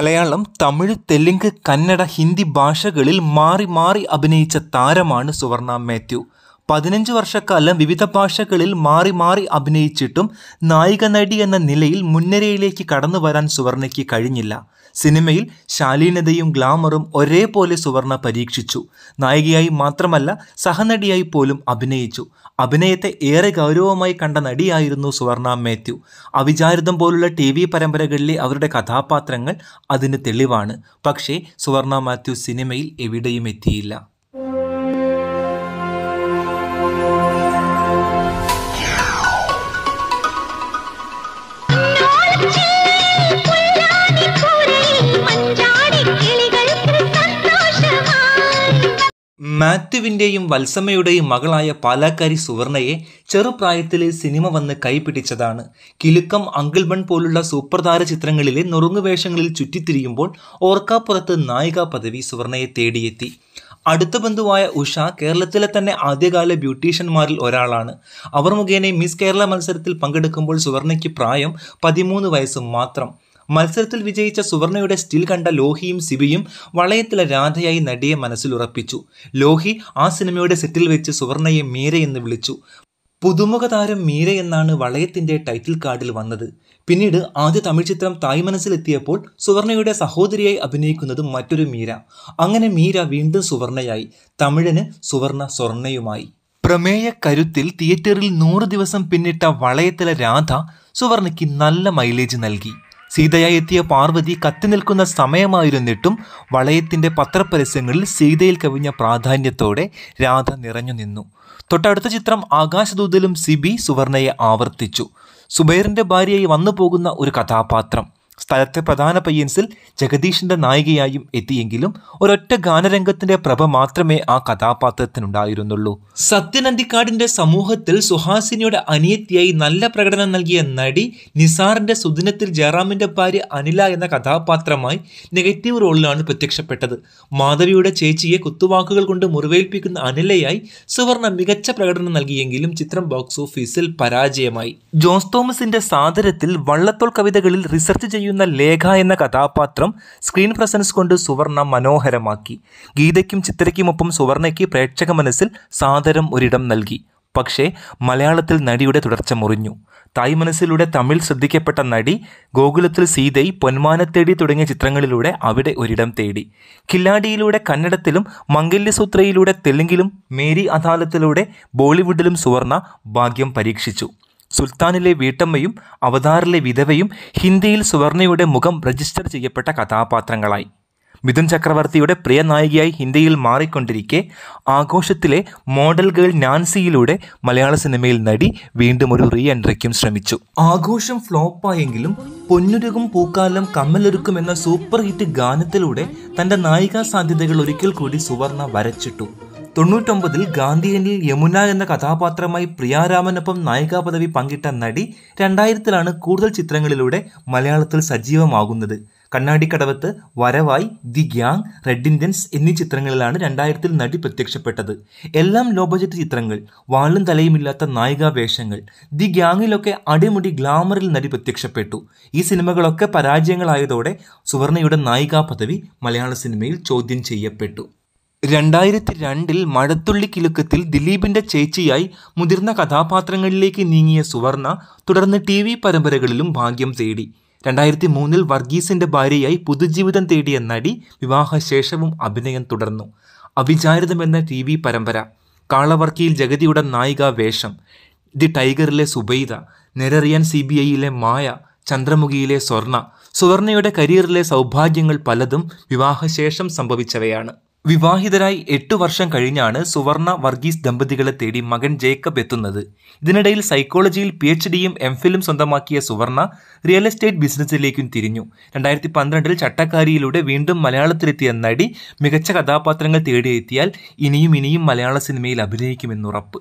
മലയാളം തമിഴ് തെലുങ്ക് കന്നഡ ഹിന്ദി ഭാഷകളിൽ മാറി മാറി അഭിനയിച്ച താരമാണ് സുവർണ മാത്യു പതിനഞ്ച് വർഷക്കാലം വിവിധ ഭാഷകളിൽ മാറി മാറി അഭിനയിച്ചിട്ടും നായിക നടി എന്ന നിലയിൽ മുന്നരയിലേക്ക് കടന്നു വരാൻ സുവർണയ്ക്ക് കഴിഞ്ഞില്ല സിനിമയിൽ ശാലീനതയും ഗ്ലാമറും ഒരേപോലെ സുവർണ പരീക്ഷിച്ചു നായികയായി മാത്രമല്ല സഹനടിയായി പോലും അഭിനയിച്ചു അഭിനയത്തെ ഏറെ ഗൗരവമായി കണ്ട നടിയായിരുന്നു സുവർണ മാത്യു അവിചാരിതം പോലുള്ള ടി വി പരമ്പരകളിലെ അവരുടെ കഥാപാത്രങ്ങൾ അതിന് തെളിവാണ് പക്ഷേ സുവർണ മാത്യു സിനിമയിൽ എവിടെയും എത്തിയില്ല മാത്യുവിൻ്റെയും വത്സമ്മയുടെയും മകളായ പാലാക്കാരി സുവർണയെ ചെറുപ്രായത്തിൽ സിനിമ വന്ന് കൈപിടിച്ചതാണ് കിലുക്കം അങ്കിൾ ബൺ പോലുള്ള സൂപ്രധാര ചിത്രങ്ങളിലെ നുറുങ്ങുവേഷങ്ങളിൽ ചുറ്റിത്തിരിയുമ്പോൾ ഓർക്കാപ്പുറത്ത് നായിക പദവി സുവർണയെ തേടിയെത്തി അടുത്ത ബന്ധുവായ ഉഷ കേരളത്തിലെ തന്നെ ആദ്യകാല ബ്യൂട്ടീഷ്യന്മാരിൽ ഒരാളാണ് അവർ മുഖേന മിസ് കേരള മത്സരത്തിൽ പങ്കെടുക്കുമ്പോൾ സുവർണയ്ക്ക് പ്രായം പതിമൂന്ന് വയസ്സ് മാത്രം മത്സരത്തിൽ വിജയിച്ച സുവർണയുടെ സ്റ്റിൽ കണ്ട ലോഹിയും സിബിയും വളയത്തിലെ രാധയായി നടിയെ മനസ്സിലുറപ്പിച്ചു ലോഹി ആ സിനിമയുടെ സെറ്റിൽ വെച്ച് സുവർണയെ മീര എന്ന് വിളിച്ചു പുതുമുഖ താരം മീര എന്നാണ് വളയത്തിന്റെ ടൈറ്റിൽ കാർഡിൽ വന്നത് പിന്നീട് ആദ്യ തമിഴ് ചിത്രം തായ് മനസ്സിലെത്തിയപ്പോൾ സുവർണയുടെ സഹോദരിയായി അഭിനയിക്കുന്നതും മറ്റൊരു മീര അങ്ങനെ മീര വീണ്ടും സുവർണയായി തമിഴന് സുവർണ സ്വർണയുമായി പ്രമേയ കരുത്തിൽ തിയേറ്ററിൽ നൂറ് ദിവസം പിന്നിട്ട വളയത്തിലെ രാധ സുവർണയ്ക്ക് നല്ല മൈലേജ് നൽകി സീതയായി എത്തിയ പാർവതി കത്തി നിൽക്കുന്ന സമയമായിരുന്നിട്ടും വളയത്തിൻ്റെ പത്രപരസ്യങ്ങളിൽ സീതയിൽ കവിഞ്ഞ പ്രാധാന്യത്തോടെ രാധ നിറഞ്ഞു നിന്നു തൊട്ടടുത്ത ചിത്രം ആകാശദൂതിലും സിബി സുവർണയെ ആവർത്തിച്ചു സുബൈറിൻ്റെ ഭാര്യയായി വന്നു പോകുന്ന ഒരു കഥാപാത്രം സ്ഥലത്തെ പ്രധാന പയ്യൻസിൽ ജഗദീഷിൻ്റെ നായികയായും എത്തിയെങ്കിലും ഒരൊറ്റ ഗാനരംഗത്തിൻ്റെ പ്രഭ മാത്രമേ ആ കഥാപാത്രത്തിനുണ്ടായിരുന്നുള്ളൂ സത്യനന്ദിക്കാടിൻ്റെ സമൂഹത്തിൽ സുഹാസിനിയുടെ അനിയത്തിയായി നല്ല പ്രകടനം നൽകിയ നടി നിസാറിൻ്റെ സുദിനത്തിൽ ജയറാമിൻ്റെ ഭാര്യ അനില എന്ന കഥാപാത്രമായി നെഗറ്റീവ് റോളിലാണ് പ്രത്യക്ഷപ്പെട്ടത് മാധവിയുടെ ചേച്ചിയെ കുത്തുവാക്കുകൾ കൊണ്ട് മുറിവേൽപ്പിക്കുന്ന അനിലയായി സുവർണ മികച്ച പ്രകടനം നൽകിയെങ്കിലും ചിത്രം ബോക്സ് ഓഫീസിൽ പരാജയമായി ജോസ് തോമസിന്റെ സാദരത്തിൽ വള്ളത്തോൾ കവിതകളിൽ റിസർച്ച് ചെയ്യുന്ന ചെയ്യുന്ന ലേഖ എന്ന കഥാപാത്രം സ്ക്രീൻ പ്രസൻസ് കൊണ്ട് സുവർണ മനോഹരമാക്കി ഗീതയ്ക്കും ചിത്രയ്ക്കുമൊപ്പം സുവർണയ്ക്ക് പ്രേക്ഷക മനസ്സിൽ സാദരം ഒരിടം നൽകി പക്ഷേ മലയാളത്തിൽ നടിയുടെ തുടർച്ച മുറിഞ്ഞു തായ് മനസ്സിലൂടെ തമിഴ് ശ്രദ്ധിക്കപ്പെട്ട നടി ഗോകുലത്തിൽ സീതൈ പൊന്മാനത്തേടി തുടങ്ങിയ ചിത്രങ്ങളിലൂടെ അവിടെ ഒരിടം തേടി കില്ലാടിയിലൂടെ കന്നഡത്തിലും മംഗല്യസൂത്രയിലൂടെ തെലുങ്കിലും മേരി അദാലത്തിലൂടെ ബോളിവുഡിലും സുവർണ ഭാഗ്യം പരീക്ഷിച്ചു സുൽത്താനിലെ വീട്ടമ്മയും അവതാറിലെ വിധവയും ഹിന്ദിയിൽ സുവർണയുടെ മുഖം രജിസ്റ്റർ ചെയ്യപ്പെട്ട കഥാപാത്രങ്ങളായി മിഥുൻ ചക്രവർത്തിയുടെ പ്രിയ നായികയായി ഹിന്ദിയിൽ മാറിക്കൊണ്ടിരിക്കെ ആഘോഷത്തിലെ മോഡൽ ഗേൾ നാൻസിയിലൂടെ മലയാള സിനിമയിൽ നടി വീണ്ടും ഒരു റീ എൻട്രിക്കും ശ്രമിച്ചു ആഘോഷം ഫ്ലോപ്പായെങ്കിലും പൊന്നുരുകും പൂക്കാലം കമ്മലൊരുക്കും എന്ന സൂപ്പർ ഹിറ്റ് ഗാനത്തിലൂടെ തന്റെ നായികാ സാധ്യതകൾ ഒരിക്കൽ കൂടി സുവർണ വരച്ചിട്ടു തൊണ്ണൂറ്റൊമ്പതിൽ ഗാന്ധിയനിൽ യമുന എന്ന കഥാപാത്രമായി പ്രിയാരാമനൊപ്പം നായികാ പദവി പങ്കിട്ട നടി രണ്ടായിരത്തിലാണ് കൂടുതൽ ചിത്രങ്ങളിലൂടെ മലയാളത്തിൽ സജീവമാകുന്നത് കണ്ണാടിക്കടവത്ത് വരവായി ദി ഗ്യാങ് റെഡ് ഇന്ത്യൻസ് എന്നീ ചിത്രങ്ങളിലാണ് രണ്ടായിരത്തിൽ നടി പ്രത്യക്ഷപ്പെട്ടത് എല്ലാം ലോ ബജറ്റ് ചിത്രങ്ങൾ വാളും തലയുമില്ലാത്ത നായികാ വേഷങ്ങൾ ദി ഗ്യാങ്ങിലൊക്കെ അടിമുടി ഗ്ലാമറിൽ നടി പ്രത്യക്ഷപ്പെട്ടു ഈ സിനിമകളൊക്കെ പരാജയങ്ങളായതോടെ സുവർണയുടെ നായികാ പദവി മലയാള സിനിമയിൽ ചോദ്യം ചെയ്യപ്പെട്ടു രണ്ടായിരത്തി രണ്ടിൽ കിലുക്കത്തിൽ ദിലീപിൻ്റെ ചേച്ചിയായി മുതിർന്ന കഥാപാത്രങ്ങളിലേക്ക് നീങ്ങിയ സുവർണ തുടർന്ന് ടി വി പരമ്പരകളിലും ഭാഗ്യം തേടി രണ്ടായിരത്തി മൂന്നിൽ വർഗീസിൻ്റെ ഭാര്യയായി പുതുജീവിതം തേടിയ നടി വിവാഹശേഷവും അഭിനയം തുടർന്നു അവിചാരിതം എന്ന ടി വി പരമ്പര കാളവർക്കിയിൽ ജഗതിയുടെ നായിക വേഷം ദി ടൈഗറിലെ സുബൈദ നിരറിയാൻ സി ബി ഐയിലെ മായ ചന്ദ്രമുഖിയിലെ സ്വർണ സുവർണയുടെ കരിയറിലെ സൗഭാഗ്യങ്ങൾ പലതും വിവാഹശേഷം സംഭവിച്ചവയാണ് വിവാഹിതരായി എട്ടു വർഷം കഴിഞ്ഞാണ് സുവർണ വർഗീസ് ദമ്പതികളെ തേടി മകൻ ജേക്കബ് എത്തുന്നത് ഇതിനിടയിൽ സൈക്കോളജിയിൽ പി എച്ച് ഡിയും എം ഫിലും സ്വന്തമാക്കിയ സുവർണ റിയൽ എസ്റ്റേറ്റ് ബിസിനസ്സിലേക്കും തിരിഞ്ഞു രണ്ടായിരത്തി പന്ത്രണ്ടിൽ ചട്ടക്കാരിയിലൂടെ വീണ്ടും മലയാളത്തിലെത്തിയ നടി മികച്ച കഥാപാത്രങ്ങൾ തേടിയെത്തിയാൽ ഇനിയും ഇനിയും മലയാള സിനിമയിൽ അഭിനയിക്കുമെന്നുറപ്പ്